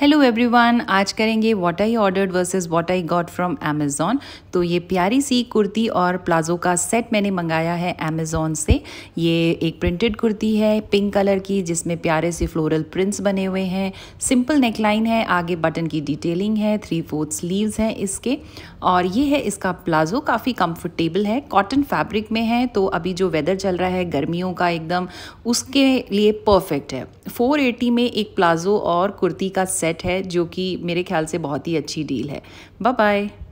hello everyone आज करेंगे what I ordered versus what I got from Amazon तो ये प्यारी सी कुर्ती और प्लाजो का सेट मैंने मंगाया है अमेज़ॉन से ये एक प्रिंटेड कुर्ती है पिंक कलर की जिसमें प्यारे से फ्लोरल प्रिंट्स बने हुए हैं सिंपल नेकलाइन है आगे बटन की डिटेलिंग है थ्री फोर्थ स्लीव्स हैं इसके और ये है इसका प्लाजो काफ़ी कम्फर्टेबल है कॉटन फैब्रिक में है तो अभी जो वेदर चल रहा है गर्मियों का एकदम उसके लिए परफेक्ट है फोर में एक प्लाजो और कुर्ती का सेट सेट है जो कि मेरे ख्याल से बहुत ही अच्छी डील है बाय बाय